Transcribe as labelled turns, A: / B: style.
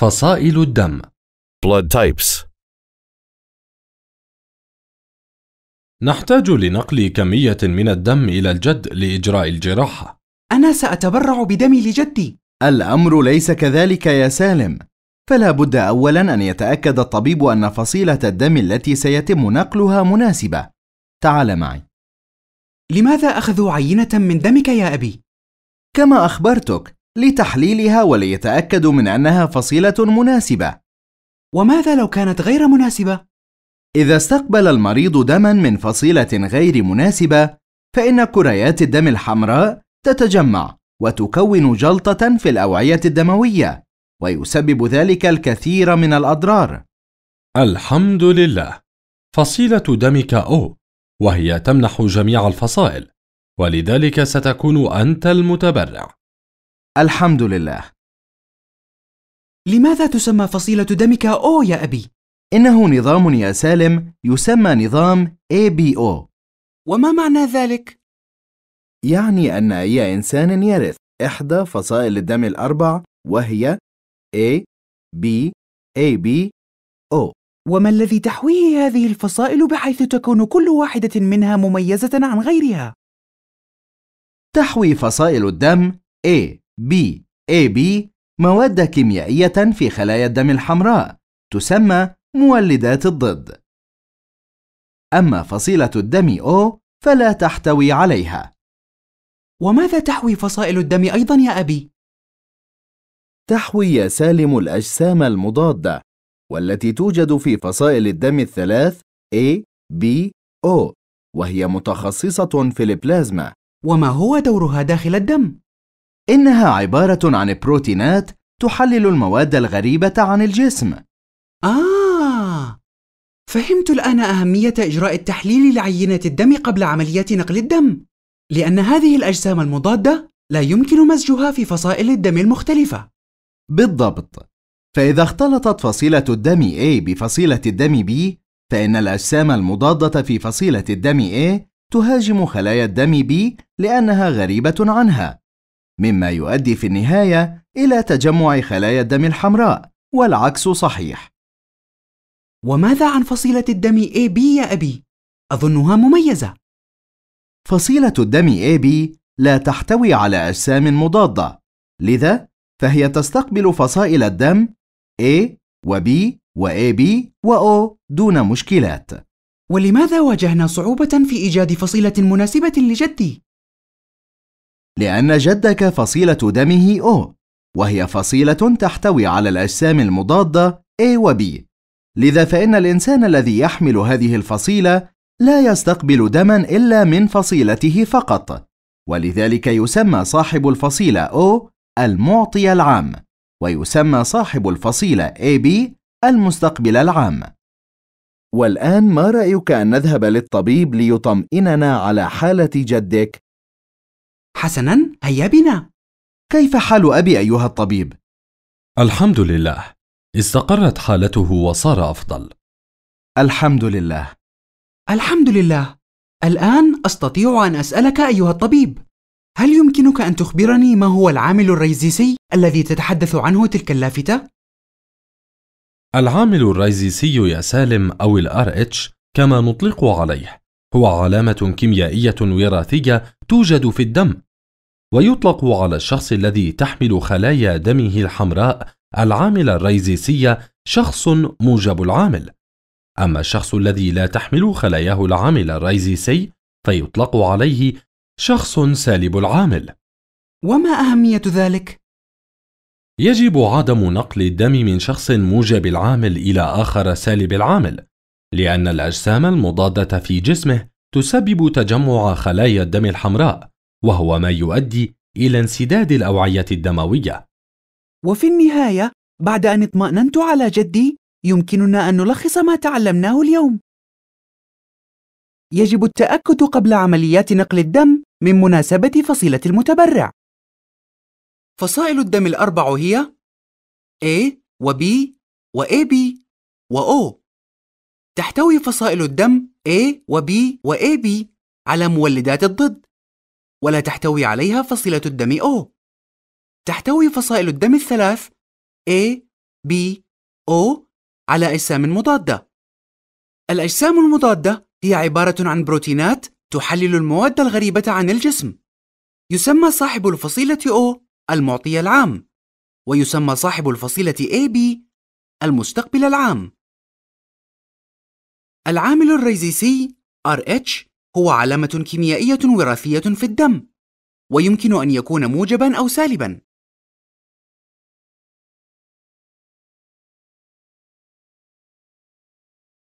A: فصائل الدم Blood types
B: نحتاج لنقل كمية من الدم إلى الجد لإجراء الجراحة
A: أنا سأتبرع بدمي لجدي
B: الأمر ليس كذلك
C: يا سالم فلا بد أولا أن يتأكد الطبيب أن فصيلة الدم التي سيتم نقلها مناسبة تعال معي لماذا أخذوا عينة من دمك يا أبي؟ كما أخبرتك لتحليلها وليتأكدوا من أنها فصيلة مناسبة. وماذا لو كانت غير مناسبة؟ إذا استقبل المريض دما من فصيلة غير مناسبة، فإن كريات الدم الحمراء تتجمع وتكون جلطة في الأوعية الدموية،
B: ويسبب ذلك الكثير من الأضرار. الحمد لله. فصيلة دمك O، وهي تمنح جميع الفصائل، ولذلك ستكون أنت المتبرع. الحمد لله
A: لماذا تسمى فصيلة دمك O يا أبي؟ إنه نظام يا سالم
C: يسمى نظام ABO وما معنى ذلك؟ يعني أن أي إنسان يرث إحدى فصائل الدم الأربع وهي
A: A, B, AB, O وما الذي تحويه هذه الفصائل بحيث تكون كل واحدة منها مميزة عن غيرها؟
C: تحوي فصائل الدم A B AB مواد كيميائية في خلايا الدم الحمراء تسمى مولدات الضد أما فصيلة الدم O فلا تحتوي عليها
A: وماذا تحوي فصائل الدم أيضا يا أبي؟
C: تحوي يا سالم الأجسام المضادة والتي توجد في فصائل الدم الثلاث A, B, O وهي متخصصة في البلازما وما هو دورها داخل الدم؟ إنها عبارة عن بروتينات تحلل
A: المواد الغريبة عن الجسم. آه، فهمت الآن أهمية إجراء التحليل لعينة الدم قبل عملية نقل الدم، لأن هذه الأجسام المضادة لا يمكن مزجها في فصائل الدم المختلفة.
C: بالضبط، فإذا اختلطت فصيلة الدم A بفصيلة الدم B، فإن الأجسام المضادة في فصيلة الدم A تهاجم خلايا الدم B لأنها غريبة عنها. مما يؤدي في النهاية إلى تجمع خلايا الدم الحمراء والعكس صحيح وماذا عن فصيلة الدم AB يا أبي؟ أظنها مميزة فصيلة الدم AB لا تحتوي على أجسام مضادة لذا فهي تستقبل فصائل الدم A و B و AB و O دون مشكلات
A: ولماذا واجهنا صعوبة في إيجاد فصيلة مناسبة لجدي؟
C: لأن جدك فصيلة دمه O وهي فصيلة تحتوي على الأجسام المضادة A و B لذا فإن الإنسان الذي يحمل هذه الفصيلة لا يستقبل دما إلا من فصيلته فقط ولذلك يسمى صاحب الفصيلة O المعطي العام ويسمى صاحب الفصيلة AB المستقبل العام والآن ما رأيك أن نذهب للطبيب ليطمئننا على حالة جدك حسنا هيا بنا كيف حال أبي أيها الطبيب؟
B: الحمد لله استقرت حالته وصار أفضل الحمد لله
A: الحمد لله الآن أستطيع أن أسألك أيها الطبيب هل يمكنك أن تخبرني ما هو العامل الريزيسي الذي تتحدث عنه تلك اللافتة؟
B: العامل الريزيسي يا سالم أو الـ RH كما نطلق عليه هو علامة كيميائية وراثية توجد في الدم ويطلق على الشخص الذي تحمل خلايا دمه الحمراء العامل الريزيسية شخص موجب العامل أما الشخص الذي لا تحمل خلاياه العامل الريزيسي فيطلق عليه شخص سالب العامل
A: وما أهمية ذلك؟
B: يجب عدم نقل الدم من شخص موجب العامل إلى آخر سالب العامل لأن الأجسام المضادة في جسمه تسبب تجمع خلايا الدم الحمراء وهو ما يؤدي إلى انسداد الأوعية الدموية.
A: وفي النهاية، بعد أن اطمأننت على جدي، يمكننا أن نلخص ما تعلمناه اليوم. يجب التأكد قبل عمليات نقل الدم من مناسبة فصيلة المتبرع. فصائل الدم الأربع هي A و B و AB و O. تحتوي فصائل الدم A و B و AB على مولدات الضد ولا تحتوي عليها فصيلة الدم O. تحتوي فصائل الدم الثلاث A, B, O على أجسام مضادة. الأجسام المضادة هي عبارة عن بروتينات تحلل المواد الغريبة عن الجسم. يسمى صاحب الفصيلة O المعطي العام، ويسمى صاحب الفصيلة AB المستقبل العام. العامل الرئيسي RH هو علامة كيميائية وراثية في الدم ويمكن أن يكون موجبا أو سالبا